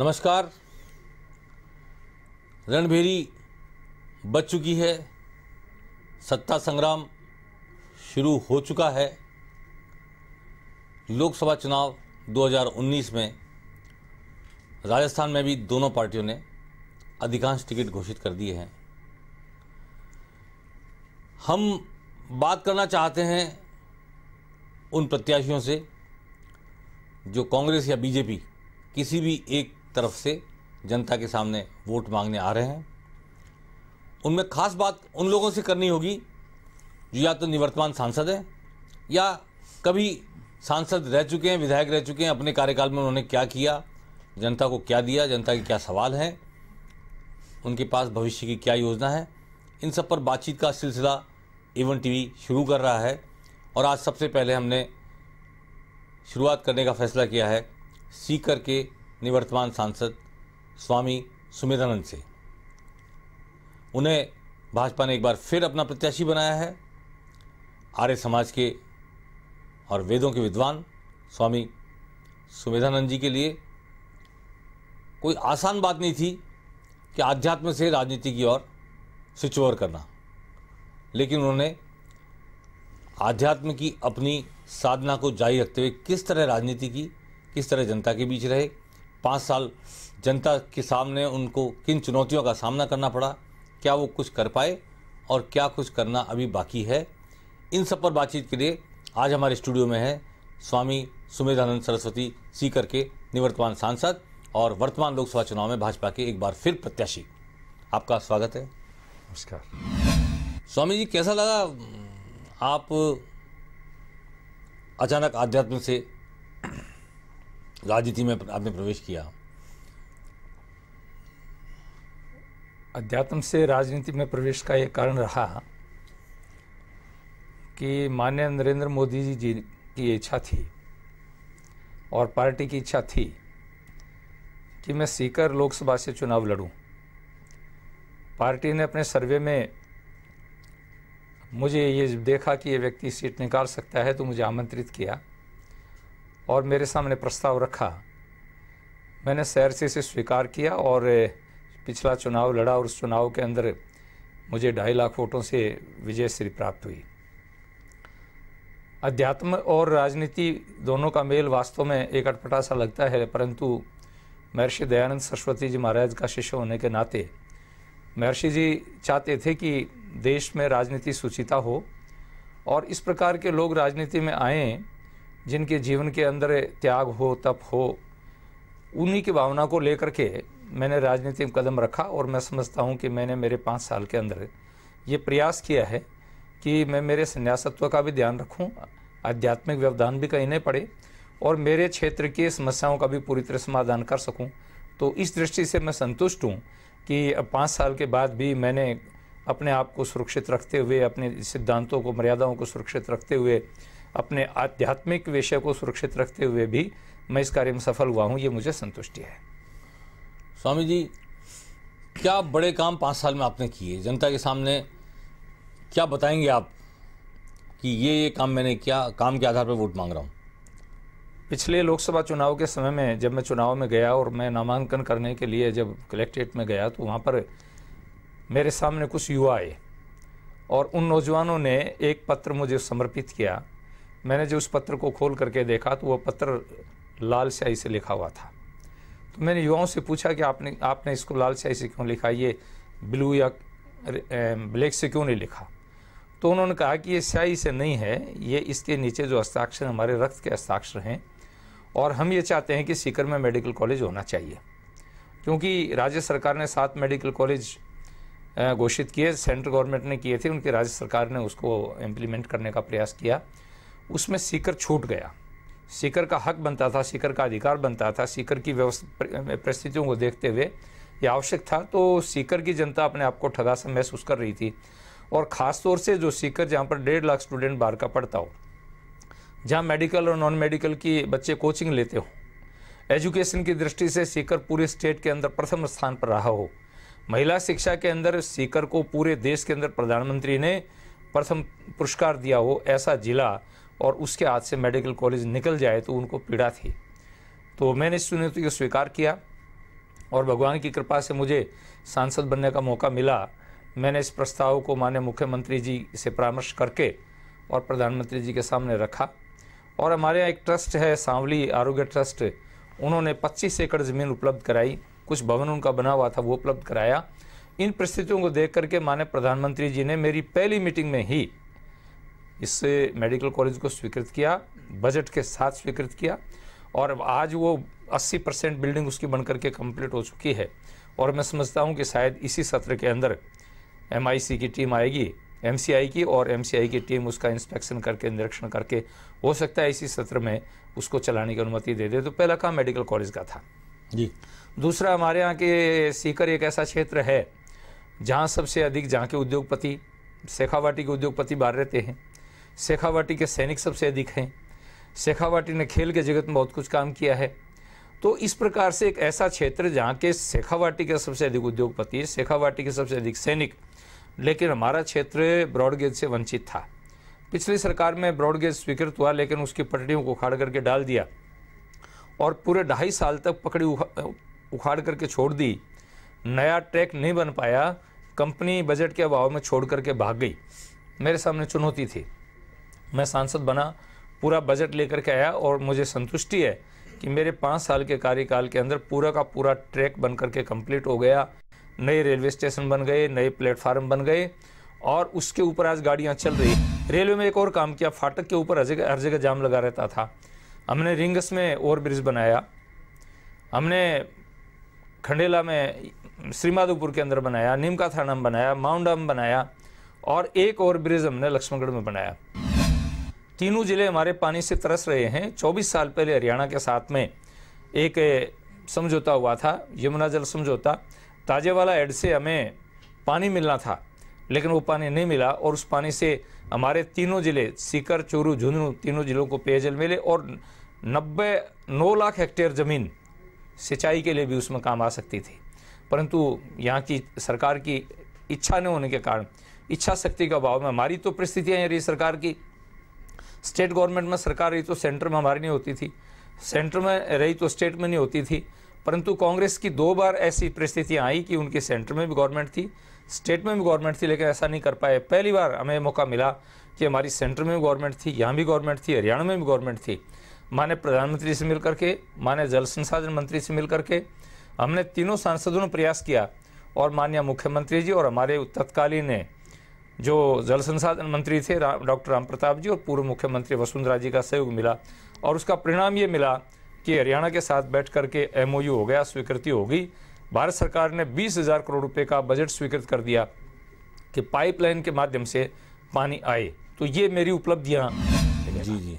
नमस्कार रणभेरी बच चुकी है सत्ता संग्राम शुरू हो चुका है लोकसभा चुनाव 2019 में राजस्थान में भी दोनों पार्टियों ने अधिकांश टिकट घोषित कर दिए हैं हम बात करना चाहते हैं उन प्रत्याशियों से जो कांग्रेस या बीजेपी किसी भी एक तरफ से जनता के सामने वोट मांगने आ रहे हैं उनमें खास बात उन लोगों से करनी होगी जो या तो निवर्तमान सांसद हैं या कभी सांसद रह चुके हैं विधायक रह चुके हैं अपने कार्यकाल में उन्होंने क्या किया जनता को क्या दिया जनता के क्या सवाल हैं उनके पास भविष्य की क्या योजना है इन सब पर बातचीत का सिलसिला इवन टीवी शुरू कर रहा है और आज सबसे पहले हमने शुरुआत करने का फैसला किया है सीकर के निवर्तमान सांसद स्वामी सुमिरानंद से उन्हें भाजपा ने एक बार फिर अपना प्रत्याशी बनाया है आर्य समाज के और वेदों के विद्वान स्वामी सुमेधानंद जी के लिए कोई आसान बात नहीं थी कि आध्यात्म से राजनीति की ओर स्विच ओवर करना लेकिन उन्होंने आध्यात्म की अपनी साधना को जारी रखते हुए किस तरह राजनीति की किस तरह जनता के बीच रहे पाँच साल जनता के सामने उनको किन चुनौतियों का सामना करना पड़ा क्या वो कुछ कर पाए और क्या कुछ करना अभी बाकी है इन सब पर बातचीत के लिए आज हमारे स्टूडियो में है स्वामी सुमेधानंद सरस्वती सीकर के निवर्तमान सांसद और वर्तमान लोकसभा चुनाव में भाजपा के एक बार फिर प्रत्याशी आपका स्वागत है नमस्कार स्वामी जी कैसा लगा आप अचानक आध्यात्म से राजनीति में आपने प्रवेश किया अध्यात्म से राजनीति में प्रवेश का एक कारण रहा कि माननीय नरेंद्र मोदी जी जी की इच्छा थी और पार्टी की इच्छा थी कि मैं सीकर लोकसभा से चुनाव लड़ूं पार्टी ने अपने सर्वे में मुझे ये देखा कि ये व्यक्ति सीट निकाल सकता है तो मुझे आमंत्रित किया और मेरे सामने प्रस्ताव रखा मैंने सैर से इसे स्वीकार किया और पिछला चुनाव लड़ा और उस चुनाव के अंदर मुझे ढाई लाख वोटों से विजय श्री प्राप्त हुई अध्यात्म और राजनीति दोनों का मेल वास्तव में एक अटपटा सा लगता है परंतु महर्षि दयानंद सरस्वती जी महाराज का शिष्य होने के नाते महर्षि जी चाहते थे कि देश में राजनीति सुचिता हो और इस प्रकार के लोग राजनीति में आएँ जिनके जीवन के अंदर त्याग हो तप हो उन्हीं की भावना को लेकर के मैंने राजनीति में कदम रखा और मैं समझता हूँ कि मैंने मेरे पाँच साल के अंदर ये प्रयास किया है कि मैं मेरे संन्यासत्व का भी ध्यान रखूँ आध्यात्मिक व्यवधान भी कहीं नहीं पड़े और मेरे क्षेत्र की समस्याओं का भी पूरी तरह समाधान कर सकूँ तो इस दृष्टि से मैं संतुष्ट हूँ कि अब पाँच साल के बाद भी मैंने अपने आप को सुरक्षित रखते हुए अपने सिद्धांतों को मर्यादाओं को सुरक्षित रखते हुए अपने आध्यात्मिक विषय को सुरक्षित रखते हुए भी मैं इस कार्य में सफल हुआ हूँ ये मुझे संतुष्टि है स्वामी जी क्या बड़े काम पाँच साल में आपने किए जनता के सामने क्या बताएंगे आप कि ये ये काम मैंने क्या काम के आधार पर वोट मांग रहा हूँ पिछले लोकसभा चुनाव के समय में जब मैं चुनाव में गया और मैं नामांकन करने के लिए जब कलेक्ट्रेट में गया तो वहाँ पर मेरे सामने कुछ युवा आए और उन नौजवानों ने एक पत्र मुझे समर्पित किया मैंने जो उस पत्र को खोल करके देखा तो वह पत्र लाल स्याही से लिखा हुआ था तो मैंने युवाओं से पूछा कि आपने आपने इसको लाल स्याही से क्यों लिखा ये ब्लू या ब्लैक से क्यों नहीं लिखा तो उन्होंने कहा कि ये स्याही से नहीं है ये इसके नीचे जो हस्ताक्षर हमारे रक्त के हस्ताक्षर हैं और हम ये चाहते हैं कि सीकर में मेडिकल कॉलेज होना चाहिए क्योंकि राज्य सरकार ने सात मेडिकल कॉलेज घोषित किए सेंट्रल गवर्नमेंट ने किए थे उनकी राज्य सरकार ने उसको इम्प्लीमेंट करने का प्रयास किया उसमें सीकर छूट गया सीकर का हक बनता था सीकर का अधिकार बनता था सीकर की परिस्थितियों को देखते हुए ये आवश्यक था तो सीकर की जनता अपने आप को ठगा सा महसूस कर रही थी और ख़ास तौर से जो सीकर जहाँ पर डेढ़ लाख स्टूडेंट बाहर का पढ़ता हो जहाँ मेडिकल और नॉन मेडिकल की बच्चे कोचिंग लेते हो एजुकेशन की दृष्टि से सीकर पूरे स्टेट के अंदर प्रथम स्थान पर रहा हो महिला शिक्षा के अंदर सीकर को पूरे देश के अंदर प्रधानमंत्री ने प्रथम पुरस्कार दिया हो ऐसा जिला और उसके हाथ से मेडिकल कॉलेज निकल जाए तो उनको पीड़ा थी तो मैंने इस चुनौती को स्वीकार किया और भगवान की कृपा से मुझे सांसद बनने का मौका मिला मैंने इस प्रस्ताव को माननीय मुख्यमंत्री जी से परामर्श करके और प्रधानमंत्री जी के सामने रखा और हमारे यहाँ एक ट्रस्ट है सांवली आरोग्य ट्रस्ट उन्होंने 25 एकड़ ज़मीन उपलब्ध कराई कुछ भवन उनका बना हुआ था वो उपलब्ध कराया इन परिस्थितियों को देख करके माननीय प्रधानमंत्री जी ने मेरी पहली मीटिंग में ही इससे मेडिकल कॉलेज को स्वीकृत किया बजट के साथ स्वीकृत किया और आज वो 80 परसेंट बिल्डिंग उसकी बनकर के कंप्लीट हो चुकी है और मैं समझता हूँ कि शायद इसी सत्र के अंदर एम की टीम आएगी एम की और एम की टीम उसका इंस्पेक्शन करके निरीक्षण करके हो सकता है इसी सत्र में उसको चलाने की अनुमति दे दे तो पहला काम मेडिकल कॉलेज का था जी दूसरा हमारे यहाँ के सीकर एक ऐसा क्षेत्र है जहाँ सबसे अधिक जहाँ के उद्योगपति शेखावाटी के उद्योगपति बाहर रहते हैं शेखावाटी के सैनिक सबसे अधिक हैं शेखावाटी ने खेल के जगत में बहुत कुछ काम किया है तो इस प्रकार से एक ऐसा क्षेत्र जहाँ के शेखावाटी के सबसे अधिक उद्योगपति है शेखावाटी के सबसे अधिक सैनिक लेकिन हमारा क्षेत्र ब्रॉडगेज से वंचित था पिछली सरकार में ब्रॉडगेज स्वीकृत हुआ लेकिन उसकी पटड़ियों को उखाड़ करके डाल दिया और पूरे ढाई साल तक पकड़ी उखाड़ करके छोड़ दी नया ट्रैक नहीं बन पाया कंपनी बजट के अभाव में छोड़ करके भाग गई मेरे सामने चुनौती थी मैं सांसद बना पूरा बजट लेकर के आया और मुझे संतुष्टि है कि मेरे पाँच साल के कार्यकाल के अंदर पूरा का पूरा ट्रैक बन करके कंप्लीट हो गया नए रेलवे स्टेशन बन गए नए प्लेटफार्म बन गए और उसके ऊपर आज गाड़ियाँ चल रही रेलवे में एक और काम किया फाटक के ऊपर हर जगह जाम लगा रहता था हमने रिंगस में ओवर ब्रिज बनाया हमने खंडेला में श्रीमाधोपुर के अंदर बनाया नीमका थाना बनाया माउंट बनाया और एक ओवर ब्रिज हमने लक्ष्मणगढ़ में बनाया तीनों ज़िले हमारे पानी से तरस रहे हैं 24 साल पहले हरियाणा के साथ में एक समझौता हुआ था यमुना जल समझौता ताजेवाला एड से हमें पानी मिलना था लेकिन वो पानी नहीं मिला और उस पानी से हमारे तीनों ज़िले सीकर चूरू झुंझुनू तीनों ज़िलों को पेयजल मिले और नब्बे नौ लाख हेक्टेयर ज़मीन सिंचाई के लिए भी उसमें काम आ सकती थी परंतु यहाँ की सरकार की इच्छा न होने के कारण इच्छा शक्ति का अभाव में हमारी तो परिस्थितियाँ रही सरकार की स्टेट गवर्नमेंट में सरकार रही तो सेंटर में हमारी नहीं होती थी सेंटर में रही तो स्टेट में नहीं होती थी परंतु कांग्रेस की दो बार ऐसी परिस्थितियाँ आई कि उनकी सेंटर में भी गवर्नमेंट थी स्टेट में भी गवर्नमेंट थी लेकिन ऐसा नहीं कर पाए पहली बार हमें मौका मिला कि हमारी सेंटर में भी गवर्नमेंट थी यहाँ भी गवर्नमेंट थी हरियाणा में भी गवर्नमेंट थी माने प्रधानमंत्री से मिल करके माने जल संसाधन मंत्री से मिल करके हमने तीनों सांसदों ने प्रयास किया और माननीय मुख्यमंत्री जी और हमारे तत्कालीन जो जल संसाधन मंत्री थे रा, डॉक्टर राम प्रताप जी और पूर्व मुख्यमंत्री वसुंधरा जी का सहयोग मिला और उसका परिणाम ये मिला कि हरियाणा के साथ बैठ करके एम हो गया स्वीकृति हो गई भारत सरकार ने बीस हज़ार करोड़ रुपये का बजट स्वीकृत कर दिया कि पाइपलाइन के माध्यम से पानी आए तो ये मेरी उपलब्धियाँ जी जी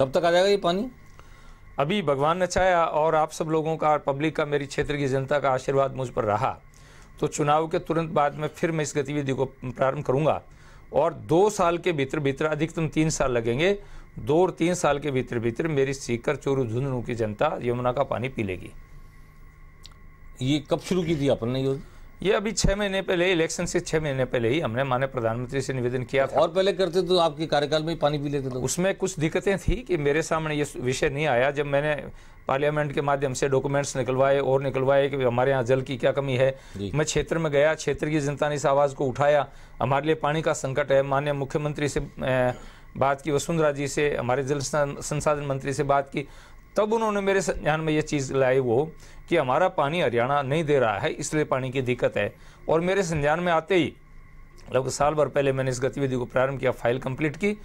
कब तक आ जाएगा ये पानी अभी भगवान ने चाहा और आप सब लोगों का पब्लिक का मेरी क्षेत्र की जनता का आशीर्वाद मुझ पर रहा तो चुनाव के तुरंत बाद में फिर मैं इस गतिविधि को प्रारंभ करूंगा और दो साल के भीतर भीतर अधिकतम तीन साल लगेंगे दो और तीन साल के भीतर भीतर मेरी सीकर चोरू झुंझुनू की जनता यमुना का पानी पी लेगी ये कब शुरू की थी आपने योजना ये अभी छह महीने पहले इलेक्शन से छह महीने पहले ही हमने मान्य प्रधानमंत्री से निवेदन किया था और पहले करते तो आपके कार्यकाल में पानी पी लेते तो उसमें कुछ दिक्कतें थी कि मेरे सामने ये विषय नहीं आया जब मैंने पार्लियामेंट के माध्यम से डॉक्यूमेंट्स निकलवाए और निकलवाए कि हमारे यहाँ जल की क्या कमी है मैं क्षेत्र में गया क्षेत्र की जनता ने इस आवाज़ को उठाया हमारे लिए पानी का संकट है माननीय मुख्यमंत्री से बात की वसुंधरा जी से हमारे जल संसाधन मंत्री से बात की तब उन्होंने मेरे संज्ञान में ये चीज़ लाई वो कि हमारा पानी हरियाणा नहीं दे रहा है इसलिए पानी की दिक्कत है और मेरे संज्ञान में आते ही लगभग साल भर पहले मैंने इस गतिविधि को प्रारंभ किया फाइल कंप्लीट की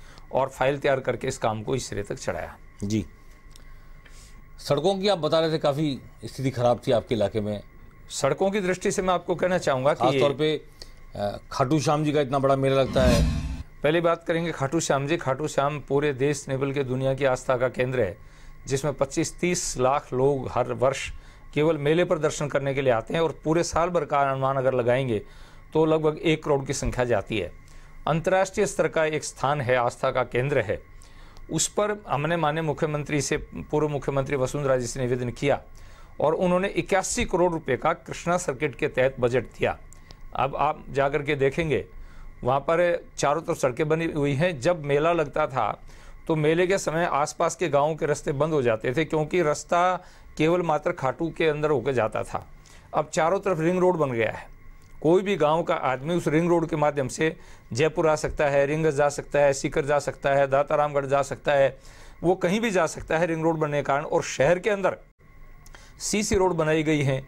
और फाइल तैयार करके इस काम को इस सिरे तक चढ़ाया जी सड़कों की आप बता रहे थे काफ़ी स्थिति खराब थी आपके इलाके में सड़कों की दृष्टि से मैं आपको कहना चाहूँगा कि तौर खाटू श्याम जी का इतना बड़ा मेला लगता है पहले बात करेंगे खाटू श्याम जी खाटू श्याम पूरे देश ने बल्कि दुनिया की आस्था का केंद्र है जिसमें 25-30 लाख लोग हर वर्ष केवल मेले पर दर्शन करने के लिए आते हैं और पूरे साल भर का अनुमान अगर लगाएंगे तो लगभग एक करोड़ की संख्या जाती है अंतर्राष्ट्रीय स्तर का एक स्थान है आस्था का केंद्र है उस पर हमने मान्य मुख्यमंत्री से पूर्व मुख्यमंत्री वसुंधरा जी से निवेदन किया और उन्होंने इक्यासी करोड़ रुपए का कृष्णा सर्किट के तहत बजट दिया अब आप जाकर के देखेंगे वहाँ पर चारों तरफ सड़कें बनी हुई हैं जब मेला लगता था तो मेले के समय आसपास के गाँव के रास्ते बंद हो जाते थे क्योंकि रास्ता केवल मात्र खाटू के अंदर होकर जाता था अब चारों तरफ रिंग रोड बन गया है कोई भी गांव का आदमी उस रिंग रोड के माध्यम से जयपुर आ सकता है रिंगस जा सकता है सीकर जा सकता है दातारामगढ़ जा सकता है वो कहीं भी जा सकता है रिंग रोड बनने के कारण और शहर के अंदर सीसी रोड बनाई गई हैं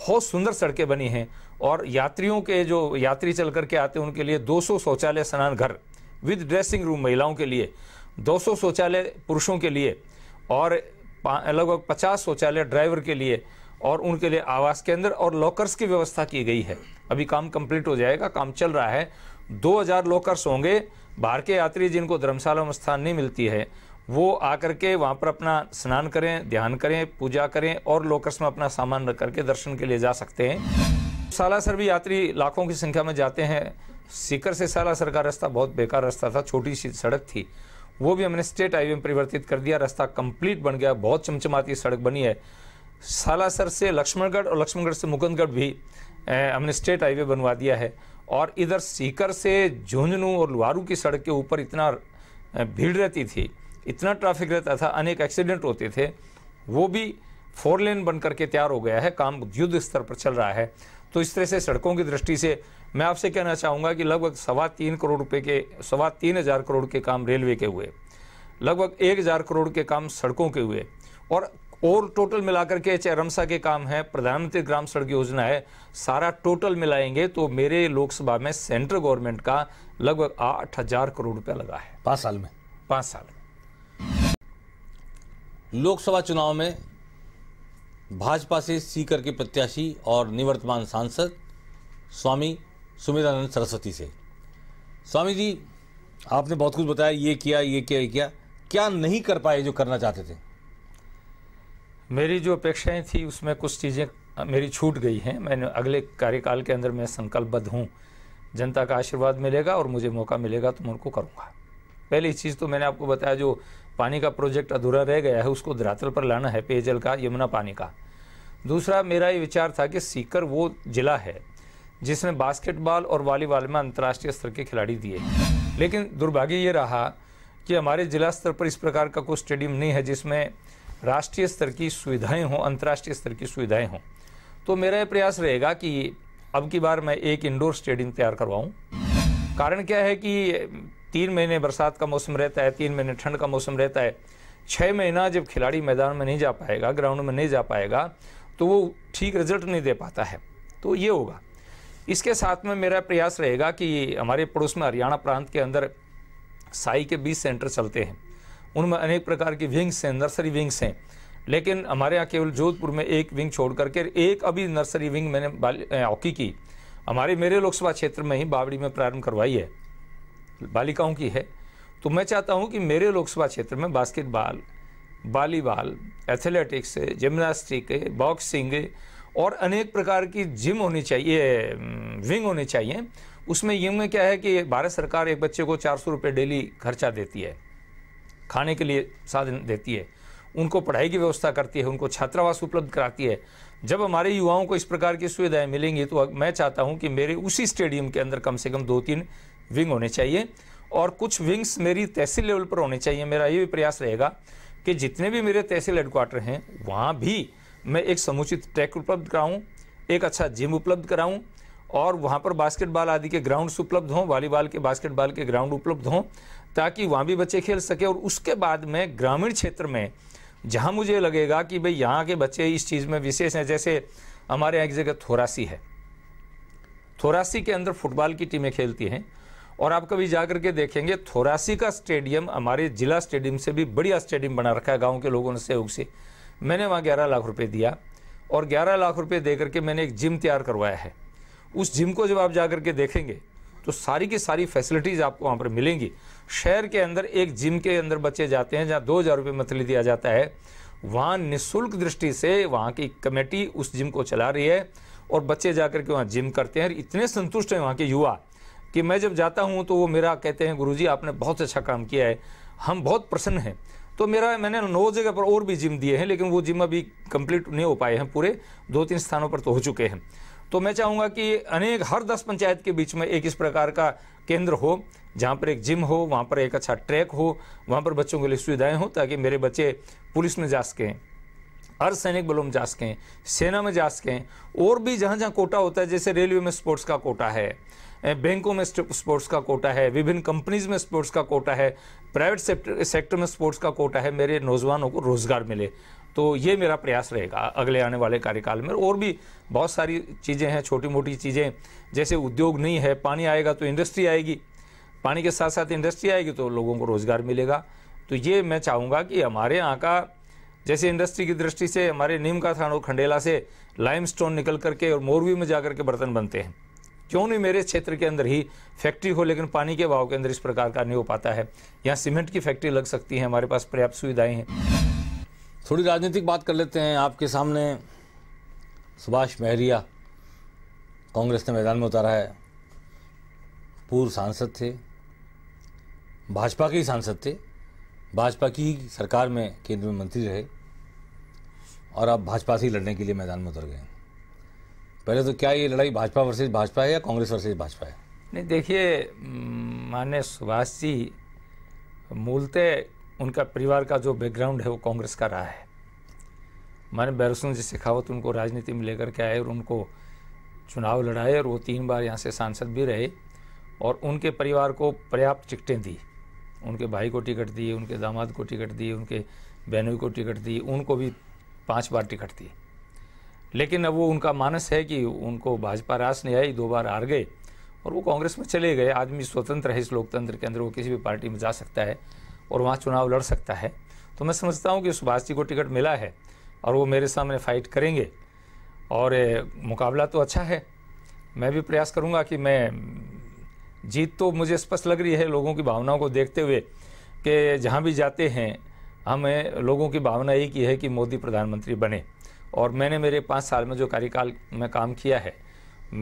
बहुत सुंदर सड़कें बनी हैं और यात्रियों के जो यात्री चल करके आते हैं उनके लिए 200 शौचालय स्नान घर विद ड्रेसिंग रूम महिलाओं के लिए 200 शौचालय पुरुषों के लिए और लगभग 50 शौचालय ड्राइवर के लिए और उनके लिए आवास केंद्र और लॉकर्स की व्यवस्था की गई है अभी काम कंप्लीट हो जाएगा काम चल रहा है 2000 लॉकर्स होंगे बाहर के यात्री जिनको धर्मशाला में स्थान नहीं मिलती है वो आकर के वहाँ पर अपना स्नान करें ध्यान करें पूजा करें और लॉकर्स में अपना सामान रख करके दर्शन के लिए जा सकते हैं सालासर भी यात्री लाखों की संख्या में जाते हैं सीकर से सालासर का रास्ता बहुत बेकार रास्ता था छोटी सी सड़क थी वो भी हमने स्टेट हाईवे में परिवर्तित कर दिया रास्ता कंप्लीट बन गया बहुत चमचमाती सड़क बनी है सालासर से लक्ष्मणगढ़ और लक्ष्मणगढ़ से मुकुंदगढ़ भी हमने स्टेट हाईवे बनवा दिया है और इधर सीकर से झुंझुनू और लुहारू की सड़क के ऊपर इतना भीड़ रहती थी इतना ट्रैफिक रहता था अनेक एक्सीडेंट होते थे वो भी फोर लेन बन करके तैयार हो गया है काम युद्ध स्तर पर चल रहा है तो इस तरह से सड़कों की दृष्टि से मैं आपसे कहना चाहूँगा कि लगभग सवा तीन करोड़ रुपए के सवा तीन हज़ार करोड़ के काम रेलवे के हुए लगभग एक हज़ार करोड़ के काम सड़कों के हुए और और टोटल मिलाकर के चरमसा के काम है प्रधानमंत्री ग्राम सड़क योजना है सारा टोटल मिलाएंगे तो मेरे लोकसभा में सेंट्रल गवर्नमेंट का लगभग आठ हजार करोड़ रुपया लगा है पाँच साल में पाँच साल में लोकसभा चुनाव में भाजपा से सीकर के प्रत्याशी और निवर्तमान सांसद स्वामी सुमेधानंद सरस्वती से स्वामी जी आपने बहुत कुछ बताया ये किया ये किया ये किया क्या नहीं कर पाए जो करना चाहते थे मेरी जो अपेक्षाएं थी उसमें कुछ चीज़ें मेरी छूट गई हैं मैंने अगले कार्यकाल के अंदर मैं संकल्पबद्ध हूँ जनता का आशीर्वाद मिलेगा और मुझे मौका मिलेगा तो मैं उनको करूँगा पहली चीज़ तो मैंने आपको बताया जो पानी का प्रोजेक्ट अधूरा रह गया है उसको धरातल पर लाना है पेयजल का यमुना पानी का दूसरा मेरा ये विचार था कि सीकर वो ज़िला है जिसने बास्केटबॉल और वॉलीबॉल में अंतर्राष्ट्रीय स्तर के खिलाड़ी दिए लेकिन दुर्भाग्य ये रहा कि हमारे जिला स्तर पर इस प्रकार का कोई स्टेडियम नहीं है जिसमें राष्ट्रीय स्तर की सुविधाएं हों अंतर्राष्ट्रीय स्तर की सुविधाएं हों तो मेरा यह प्रयास रहेगा कि अब की बार मैं एक इंडोर स्टेडियम तैयार करवाऊँ कारण क्या है कि तीन महीने बरसात का मौसम रहता है तीन महीने ठंड का मौसम रहता है छः महीना जब खिलाड़ी मैदान में नहीं जा पाएगा ग्राउंड में नहीं जा पाएगा तो वो ठीक रिजल्ट नहीं दे पाता है तो ये होगा इसके साथ में मेरा प्रयास रहेगा कि हमारे पड़ोस में हरियाणा प्रांत के अंदर साई के बीस सेंटर चलते हैं उनमें अनेक प्रकार की विंग्स हैं नर्सरी विंग्स हैं लेकिन हमारे यहाँ केवल जोधपुर में एक विंग छोड़ करके एक अभी नर्सरी विंग मैंने हॉकी की हमारे मेरे लोकसभा क्षेत्र में ही बावड़ी में प्रारंभ करवाई है बालिकाओं की है तो मैं चाहता हूँ कि मेरे लोकसभा क्षेत्र में basketball volleyball athletics gymnastic boxing और अनेक प्रकार की जिम होनी चाहिए विंग होनी चाहिए उसमें ये में क्या है कि भारत सरकार एक बच्चे को चार सौ रुपये डेली खर्चा देती है खाने के लिए साधन देती है उनको पढ़ाई की व्यवस्था करती है उनको छात्रावास उपलब्ध कराती है जब हमारे युवाओं को इस प्रकार की सुविधाएं मिलेंगी तो मैं चाहता हूं कि मेरे उसी स्टेडियम के अंदर कम से कम दो तीन विंग होने चाहिए और कुछ विंग्स मेरी तहसील लेवल पर होने चाहिए मेरा ये भी प्रयास रहेगा कि जितने भी मेरे तहसील हेडक्वार्टर हैं वहाँ भी मैं एक समुचित ट्रैक उपलब्ध कराऊँ एक अच्छा जिम उपलब्ध कराऊँ और वहाँ पर बास्केटबॉल आदि के ग्राउंड्स उपलब्ध हों वॉलीबॉल के बास्केटबॉल के ग्राउंड उपलब्ध हों ताकि वहाँ भी बच्चे खेल सके और उसके बाद में ग्रामीण क्षेत्र में जहाँ मुझे लगेगा कि भाई यहाँ के बच्चे इस चीज़ में विशेष हैं जैसे हमारे यहाँ एक जगह थोरासी है थोरासी के अंदर फुटबॉल की टीमें खेलती हैं और आप कभी जा करके देखेंगे थोरासी का स्टेडियम हमारे जिला स्टेडियम से भी बढ़िया स्टेडियम बना रखा है गाँव के लोगों ने सहयोग से मैंने वहाँ ग्यारह लाख रुपये दिया और ग्यारह लाख रुपये दे करके मैंने एक जिम तैयार करवाया है उस जिम को जब आप जा करके देखेंगे तो सारी की सारी फैसिलिटीज़ आपको वहाँ पर मिलेंगी शहर के अंदर एक जिम के अंदर बच्चे जाते हैं जहाँ दो हज़ार रुपये मंथली दिया जाता है वहाँ निःशुल्क दृष्टि से वहाँ की कमेटी उस जिम को चला रही है और बच्चे जा के वहाँ जिम करते हैं इतने संतुष्ट हैं वहाँ के युवा कि मैं जब जाता हूँ तो वो मेरा कहते हैं गुरु आपने बहुत अच्छा काम किया है हम बहुत प्रसन्न हैं तो मेरा मैंने नौ जगह पर और भी जिम दिए हैं लेकिन वो जिम अभी कंप्लीट नहीं हो पाए हैं पूरे दो तीन स्थानों पर तो हो चुके हैं तो मैं चाहूँगा कि अनेक हर दस पंचायत के बीच में एक इस प्रकार का केंद्र हो जहाँ पर एक जिम हो वहाँ पर एक अच्छा ट्रैक हो वहाँ पर बच्चों के लिए सुविधाएँ हों ताकि मेरे बच्चे पुलिस में जा सकें अर्धसैनिक बलों में जा सकें सेना में जा सकें और भी जहाँ जहाँ कोटा होता है जैसे रेलवे में स्पोर्ट्स का कोटा है बैंकों में स्पोर्ट्स का कोटा है विभिन्न कंपनीज में स्पोर्ट्स का कोटा है प्राइवेट सेक्टर सेक्टर में स्पोर्ट्स का कोटा है मेरे नौजवानों को रोज़गार मिले तो ये मेरा प्रयास रहेगा अगले आने वाले कार्यकाल में और भी बहुत सारी चीज़ें हैं छोटी मोटी चीज़ें जैसे उद्योग नहीं है पानी आएगा तो इंडस्ट्री आएगी पानी के साथ साथ इंडस्ट्री आएगी तो लोगों को रोज़गार मिलेगा तो ये मैं चाहूँगा कि हमारे यहाँ का जैसे इंडस्ट्री की दृष्टि से हमारे नीम का थान और खंडेला से लाइमस्टोन निकल करके और मोरवी में जा करके बर्तन बनते हैं क्यों नहीं मेरे क्षेत्र के अंदर ही फैक्ट्री हो लेकिन पानी के भाव के अंदर इस प्रकार का नहीं हो पाता है यहाँ सीमेंट की फैक्ट्री लग सकती है हमारे पास पर्याप्त सुविधाएं हैं थोड़ी राजनीतिक बात कर लेते हैं आपके सामने सुभाष महरिया कांग्रेस ने मैदान में उतारा है पूर्व सांसद थे भाजपा के ही सांसद थे भाजपा की ही सरकार में केंद्र में मंत्री रहे और आप भाजपा से ही लड़ने के लिए मैदान में उतर गए पहले तो क्या ये लड़ाई भाजपा वर्सेज भाजपा है या कांग्रेस वर्सेज भाजपा है नहीं देखिए माने सुभाष जी मूलतः उनका परिवार का जो बैकग्राउंड है वो कांग्रेस का रहा है माने बैरसून जी शेखावत उनको राजनीति में लेकर के आए और उनको चुनाव लड़ाए और वो तीन बार यहाँ से सांसद भी रहे और उनके परिवार को पर्याप्त टिकटें दी उनके भाई को टिकट दी उनके दामाद को टिकट दी उनके बहनों को टिकट दी उनको भी पाँच बार टिकट दी लेकिन अब वो उनका मानस है कि उनको भाजपा रास नहीं आई दो बार हार गए और वो कांग्रेस में चले गए आदमी स्वतंत्र है इस लोकतंत्र के अंदर वो किसी भी पार्टी में जा सकता है और वहाँ चुनाव लड़ सकता है तो मैं समझता हूँ कि सुभाष जी को टिकट मिला है और वो मेरे सामने फाइट करेंगे और मुकाबला तो अच्छा है मैं भी प्रयास करूँगा कि मैं जीत तो मुझे स्पष्ट लग रही है लोगों की भावनाओं को देखते हुए कि जहाँ भी जाते हैं हमें लोगों की भावना एक ही है कि मोदी प्रधानमंत्री बने और मैंने मेरे पाँच साल में जो कार्यकाल में काम किया है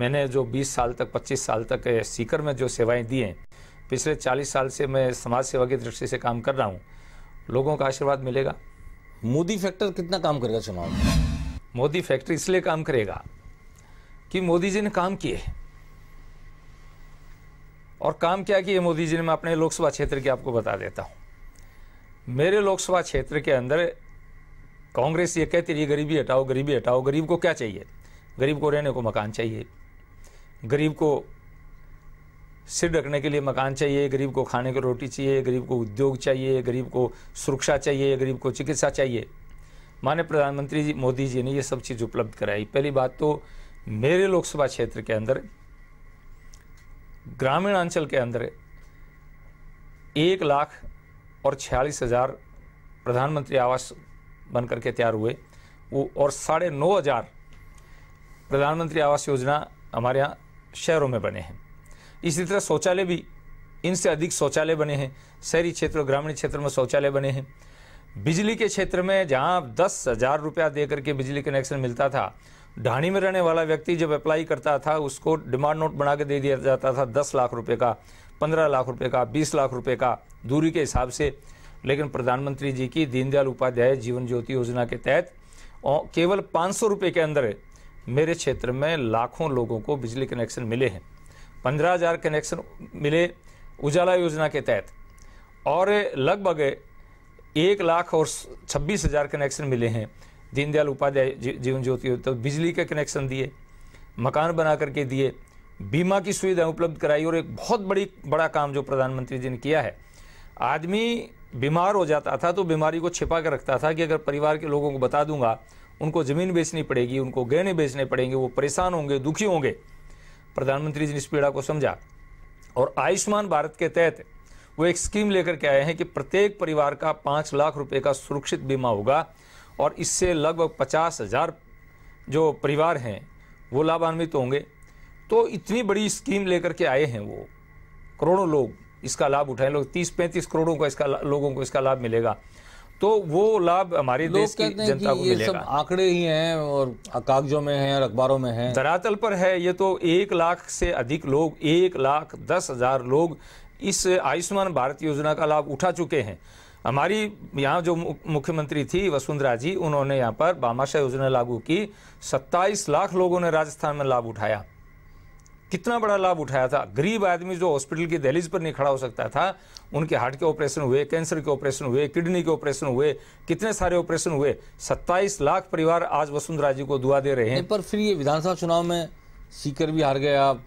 मैंने जो 20 साल तक 25 साल तक सीकर में जो सेवाएं दी हैं पिछले 40 साल से मैं समाज सेवा की दृष्टि से काम कर रहा हूं लोगों का आशीर्वाद मिलेगा मोदी फैक्टर कितना काम करेगा चुनाव में मोदी फैक्टर इसलिए काम करेगा कि मोदी जी ने काम किए और काम क्या किए मोदी जी ने मैं अपने लोकसभा क्षेत्र की आपको बता देता हूँ मेरे लोकसभा क्षेत्र के अंदर कांग्रेस ये कहती रही गरीबी हटाओ गरीबी हटाओ गरीब को क्या चाहिए गरीब को रहने को मकान चाहिए गरीब को सिर रखने के लिए मकान चाहिए गरीब को खाने को रोटी चाहिए गरीब को उद्योग चाहिए गरीब को सुरक्षा चाहिए गरीब को चिकित्सा चाहिए माननीय प्रधानमंत्री जी मोदी जी ने ये सब चीज़ उपलब्ध कराई पहली बात तो मेरे लोकसभा क्षेत्र के अंदर ग्रामीण अंचल के अंदर एक लाख और छियालीस हज़ार प्रधानमंत्री आवास बन करके तैयार हुए वो और साढ़े नौ हज़ार प्रधानमंत्री आवास योजना हमारे यहाँ शहरों में बने हैं इसी तरह शौचालय भी इनसे अधिक शौचालय बने हैं शहरी क्षेत्र ग्रामीण क्षेत्र में शौचालय बने हैं बिजली के क्षेत्र में जहाँ दस हज़ार रुपया दे करके बिजली कनेक्शन मिलता था ढाणी में रहने वाला व्यक्ति जब अप्लाई करता था उसको डिमांड नोट बना के दे दिया जाता था दस लाख रुपये का पंद्रह लाख रुपये का बीस लाख रुपये का दूरी के हिसाब से लेकिन प्रधानमंत्री जी की दीनदयाल उपाध्याय जीवन ज्योति योजना के तहत केवल पाँच सौ रुपये के अंदर मेरे क्षेत्र में लाखों लोगों को बिजली कनेक्शन मिले हैं पंद्रह हज़ार कनेक्शन मिले उजाला योजना के तहत और लगभग एक लाख और छब्बीस हज़ार कनेक्शन मिले हैं दीनदयाल उपाध्याय जीवन ज्योति तो बिजली के कनेक्शन दिए मकान बना करके दिए बीमा की सुविधाएं उपलब्ध कराई और एक बहुत बड़ी बड़ा काम जो प्रधानमंत्री जी ने किया है आदमी बीमार हो जाता था तो बीमारी को छिपा कर रखता था कि अगर परिवार के लोगों को बता दूंगा उनको ज़मीन बेचनी पड़ेगी उनको गहने बेचने पड़ेंगे वो परेशान होंगे दुखी होंगे प्रधानमंत्री जी ने इस पीड़ा को समझा और आयुष्मान भारत के तहत वो एक स्कीम लेकर के आए हैं कि प्रत्येक परिवार का पाँच लाख रुपए का सुरक्षित बीमा होगा और इससे लगभग पचास हज़ार जो परिवार हैं वो लाभान्वित होंगे तो इतनी बड़ी स्कीम लेकर के आए हैं वो करोड़ों लोग इसका लाभ उठाएं लोग तीस पैंतीस करोड़ों का इसका लोगों को इसका लाभ मिलेगा तो वो लाभ हमारे देश की जनता को मिलेगा आंकड़े ही हैं और कागजों में हैं और अखबारों में हैं धरातल पर है ये तो एक लाख से अधिक लोग एक लाख दस हजार लोग इस आयुष्मान भारत योजना का लाभ उठा चुके हैं हमारी यहाँ जो मुख्यमंत्री थी वसुंधरा जी उन्होंने यहाँ पर बामाशाह योजना लागू की सत्ताईस लाख लोगों ने राजस्थान में लाभ उठाया कितना बड़ा लाभ उठाया था गरीब आदमी जो हॉस्पिटल की दहलीज पर नहीं खड़ा हो सकता था उनके हार्ट के ऑपरेशन हुए कैंसर के ऑपरेशन हुए किडनी के ऑपरेशन हुए कितने सारे ऑपरेशन हुए 27 लाख परिवार आज वसुंधरा जी को दुआ दे रहे हैं पर फिर ये विधानसभा चुनाव में सीकर भी हार गए आप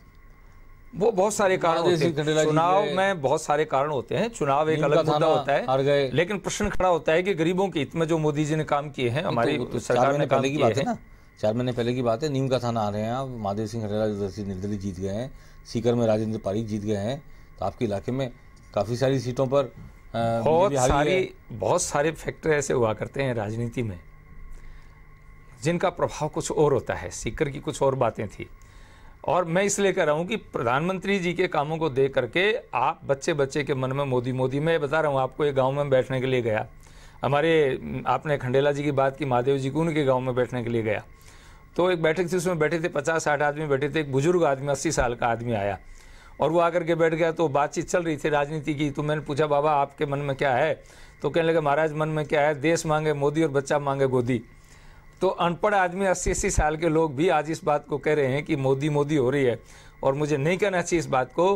वो बहुत सारे कारण होते हैं चुनाव में बहुत सारे कारण होते हैं चुनाव एक अलग मुद्दा होता है लेकिन प्रश्न खड़ा होता है कि गरीबों के हित में जो मोदी जी ने काम किए हैं तो हमारी तो सरकार ने काम किए हैं चार महीने पहले की बात है नीम का थाना आ रहे हैं आप महादेव सिंह हरेला निर्दलीय जीत गए हैं सीकर में राजेंद्र पारी जीत गए हैं तो आपके इलाके में काफ़ी सारी सीटों पर बहुत सारी बहुत सारे फैक्टर ऐसे हुआ करते हैं राजनीति में जिनका प्रभाव कुछ और होता है सीकर की कुछ और बातें थी और मैं इसलिए कह रहा हूँ कि प्रधानमंत्री जी के कामों को देख करके आप बच्चे बच्चे के मन में मोदी मोदी मैं बता रहा हूँ आपको एक गाँव में बैठने के लिए गया हमारे आपने खंडेला जी की बात की महादेव जी को उनके गाँव में बैठने के लिए गया तो एक बैठक थी उसमें बैठे थे पचास साठ आदमी बैठे थे एक बुजुर्ग आदमी अस्सी साल का आदमी आया और वो आकर के बैठ गया तो बातचीत चल रही थी राजनीति की तो मैंने पूछा बाबा आपके मन में क्या है तो कहने लगे महाराज मन में क्या है देश मांगे मोदी और बच्चा मांगे गोदी तो अनपढ़ आदमी अस्सी अस्सी साल के लोग भी आज इस बात को कह रहे हैं कि मोदी मोदी हो रही है और मुझे नहीं कहना चाहिए इस बात को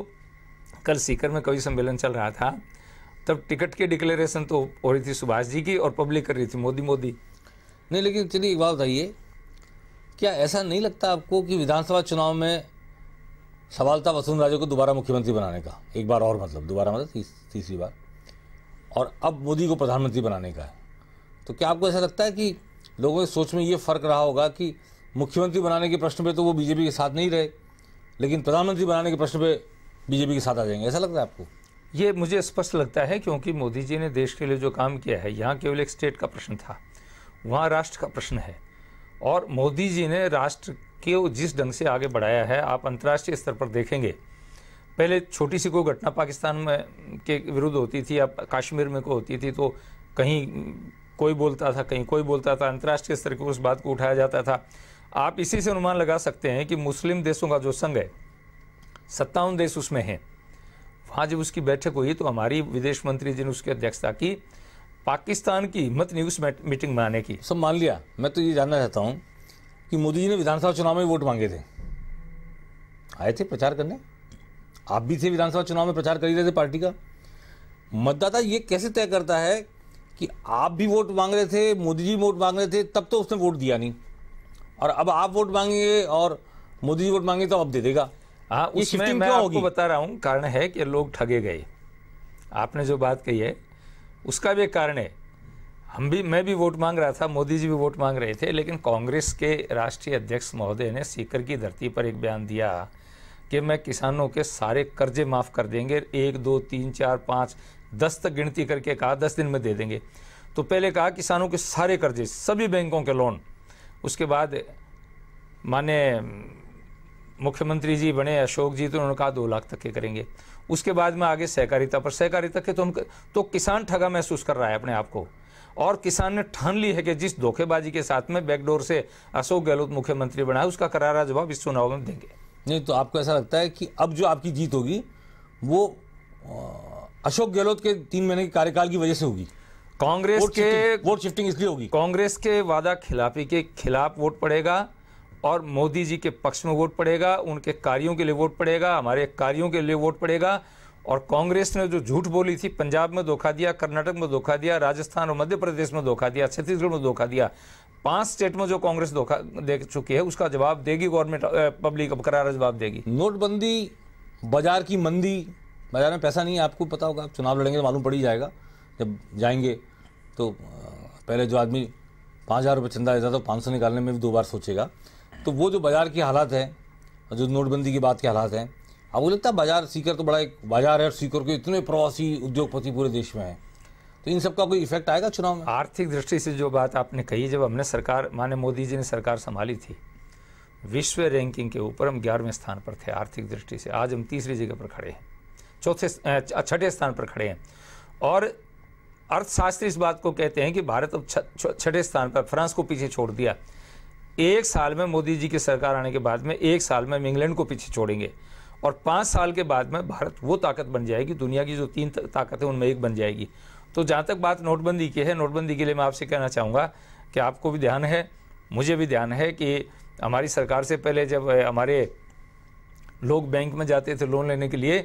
कल सीकर में कवि सम्मेलन चल रहा था तब टिकट की डिक्लेरेशन तो हो रही थी सुभाष जी की और पब्लिक कर रही थी मोदी मोदी नहीं लेकिन चलिए एक बात बताइए क्या ऐसा नहीं लगता आपको कि विधानसभा चुनाव में सवाल था वसुंधरा राजे को दोबारा मुख्यमंत्री बनाने का एक बार और मतलब दोबारा मतलब तीस, तीसरी बार और अब मोदी को प्रधानमंत्री बनाने का है तो क्या आपको ऐसा लगता है कि लोगों की सोच में ये फ़र्क रहा होगा कि मुख्यमंत्री बनाने के प्रश्न पे तो वो बीजेपी के साथ नहीं रहे लेकिन प्रधानमंत्री बनाने के प्रश्न पे बीजेपी के साथ आ जाएंगे ऐसा लगता है आपको ये मुझे स्पष्ट लगता है क्योंकि मोदी जी ने देश के लिए जो काम किया है यहाँ केवल एक स्टेट का प्रश्न था वहाँ राष्ट्र का प्रश्न है और मोदी जी ने राष्ट्र के जिस ढंग से आगे बढ़ाया है आप अंतर्राष्ट्रीय स्तर पर देखेंगे पहले छोटी सी कोई घटना पाकिस्तान में के विरुद्ध होती थी या कश्मीर में को होती थी तो कहीं कोई बोलता था कहीं कोई बोलता था अंतर्राष्ट्रीय स्तर की उस बात को उठाया जाता था आप इसी से अनुमान लगा सकते हैं कि मुस्लिम देशों का जो संघ है सत्तावन देश उसमें हैं वहाँ जब उसकी बैठक हुई तो हमारी विदेश मंत्री जी ने उसकी अध्यक्षता की पाकिस्तान की हिम्मत न्यूज मीटिंग बनाने की सब मान लिया मैं तो ये जानना चाहता हूँ कि मोदी जी ने विधानसभा चुनाव में वोट मांगे थे आए थे प्रचार करने आप भी थे विधानसभा चुनाव में प्रचार कर ही रहे थे पार्टी का मतदाता ये कैसे तय करता है कि आप भी वोट मांग रहे थे मोदी जी वोट मांग रहे थे तब तो उसने वोट दिया नहीं और अब आप वोट मांगेंगे और मोदी जी वोट मांगे तो अब दे देगा हाँ उसमें मैं आपको बता रहा हूँ कारण है कि लोग ठगे गए आपने जो बात कही है उसका भी एक कारण है हम भी मैं भी वोट मांग रहा था मोदी जी भी वोट मांग रहे थे लेकिन कांग्रेस के राष्ट्रीय अध्यक्ष महोदय ने सीकर की धरती पर एक बयान दिया कि मैं किसानों के सारे कर्जे माफ़ कर देंगे एक दो तीन चार पाँच दस तक गिनती करके कहा दस दिन में दे देंगे तो पहले कहा किसानों के सारे कर्जे सभी बैंकों के लोन उसके बाद माने मुख्यमंत्री जी बने अशोक जी तो उन्होंने कहा दो लाख तक के करेंगे उसके बाद में आगे सहकारिता पर सहकारिता के तो हम तो किसान ठगा महसूस कर रहा है अपने आप को और किसान ने ठान ली है कि जिस धोखेबाजी के साथ में बैकडोर से अशोक गहलोत मुख्यमंत्री बना है उसका करारा जवाब इस चुनाव में देंगे नहीं तो आपको ऐसा लगता है कि अब जो आपकी जीत होगी वो अशोक गहलोत के तीन महीने के कार्यकाल की वजह से होगी कांग्रेस के वोट शिफ्टिंग इसलिए होगी कांग्रेस के वादा खिलाफी के खिलाफ वोट पड़ेगा और मोदी जी के पक्ष में वोट पड़ेगा उनके कार्यों के लिए वोट पड़ेगा हमारे कार्यों के लिए वोट पड़ेगा और कांग्रेस ने जो झूठ बोली थी पंजाब में धोखा दिया कर्नाटक में धोखा दिया राजस्थान और मध्य प्रदेश में धोखा दिया छत्तीसगढ़ में धोखा दिया पांच स्टेट में जो कांग्रेस धोखा दे चुकी है उसका जवाब देगी गवर्नमेंट पब्लिक अब करारा जवाब देगी नोटबंदी बाजार की मंदी बाजार में पैसा नहीं है आपको पता होगा आप चुनाव लड़ेंगे तो मालूम पड़ ही जाएगा जब जाएंगे तो पहले जो आदमी पाँच हज़ार रुपये चंदा देता तो पाँच सौ निकालने में भी दो बार सोचेगा तो वो जो बाज़ार की हालात है जो नोटबंदी की बात के हालात हैं अब वो लगता है बाजार सीकर तो बड़ा एक बाजार है और सीकर के इतने प्रवासी उद्योगपति पूरे देश में हैं तो इन सबका कोई इफेक्ट आएगा चुनाव में आर्थिक दृष्टि से जो बात आपने कही जब हमने सरकार माने मोदी जी ने सरकार संभाली थी विश्व रैंकिंग के ऊपर हम ग्यारहवें स्थान पर थे आर्थिक दृष्टि से आज हम तीसरी जगह पर खड़े हैं चौथे छठे स्थान पर खड़े हैं और अर्थशास्त्री इस बात को कहते हैं कि भारत अब छठे स्थान पर फ्रांस को पीछे छोड़ दिया एक साल में मोदी जी की सरकार आने के बाद में एक साल में हम इंग्लैंड को पीछे छोड़ेंगे और पाँच साल के बाद में भारत वो ताकत बन जाएगी दुनिया की जो तीन ताकत है उनमें एक बन जाएगी तो जहाँ तक बात नोटबंदी की है नोटबंदी के लिए मैं आपसे कहना चाहूँगा कि आपको भी ध्यान है मुझे भी ध्यान है कि हमारी सरकार से पहले जब हमारे लोग बैंक में जाते थे लोन लेने के लिए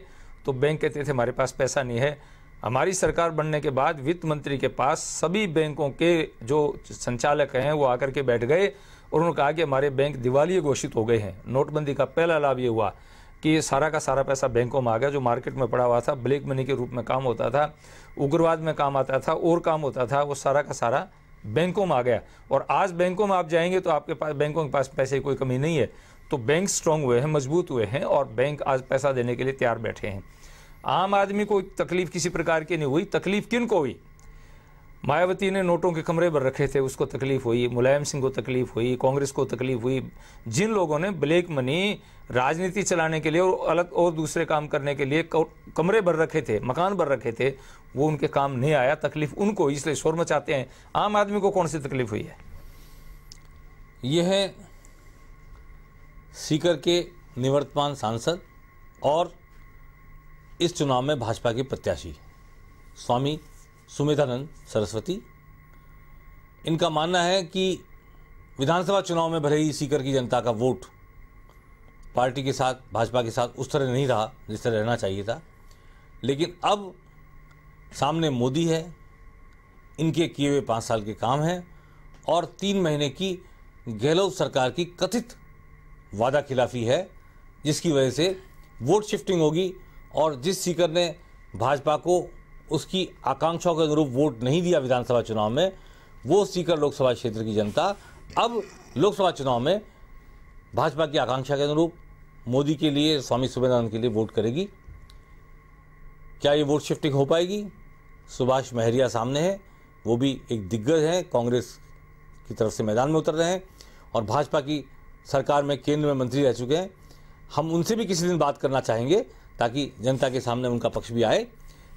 तो बैंक कहते थे हमारे पास पैसा नहीं है हमारी सरकार बनने के बाद वित्त मंत्री के पास सभी बैंकों के जो संचालक हैं वो आकर के बैठ गए और उन्होंने कहा कि हमारे बैंक दिवाली घोषित हो गए हैं नोटबंदी का पहला लाभ ये हुआ कि सारा का सारा पैसा बैंकों में आ गया जो मार्केट में पड़ा हुआ था ब्लैक मनी के रूप में काम होता था उग्रवाद में काम आता था और काम होता था वो सारा का सारा बैंकों में आ गया और आज बैंकों में आप जाएंगे तो आपके पास बैंकों के पास पैसे की कोई कमी नहीं है तो बैंक स्ट्रांग हुए हैं मजबूत हुए हैं और बैंक आज पैसा देने के लिए तैयार बैठे हैं आम आदमी को तकलीफ किसी प्रकार की नहीं हुई तकलीफ किन को हुई मायावती ने नोटों के कमरे पर रखे थे उसको तकलीफ हुई मुलायम सिंह को तकलीफ हुई कांग्रेस को तकलीफ हुई जिन लोगों ने ब्लैक मनी राजनीति चलाने के लिए और अलग और दूसरे काम करने के लिए कमरे भर रखे थे मकान भर रखे थे वो उनके काम नहीं आया तकलीफ उनको इसलिए शोर मचाते हैं आम आदमी को कौन सी तकलीफ हुई है यह सीकर के निवर्तमान सांसद और इस चुनाव में भाजपा के प्रत्याशी स्वामी सुमेधानंद सरस्वती इनका मानना है कि विधानसभा चुनाव में भले ही सीकर की जनता का वोट पार्टी के साथ भाजपा के साथ उस तरह नहीं रहा जिस तरह रहना चाहिए था लेकिन अब सामने मोदी है इनके किए हुए पाँच साल के काम हैं और तीन महीने की गहलोत सरकार की कथित वादा खिलाफी है जिसकी वजह से वोट शिफ्टिंग होगी और जिस सीकर ने भाजपा को उसकी आकांक्षाओं के अनुरूप वोट नहीं दिया विधानसभा चुनाव में वो सीकर लोकसभा क्षेत्र की जनता अब लोकसभा चुनाव में भाजपा की आकांक्षा के अनुरूप मोदी के लिए स्वामी सुबेदानंद के लिए वोट करेगी क्या ये वोट शिफ्टिंग हो पाएगी सुभाष महरिया सामने है वो भी एक दिग्गज हैं कांग्रेस की तरफ से मैदान में उतर रहे हैं और भाजपा की सरकार में केंद्र में मंत्री रह चुके हैं हम उनसे भी किसी दिन बात करना चाहेंगे ताकि जनता के सामने उनका पक्ष भी आए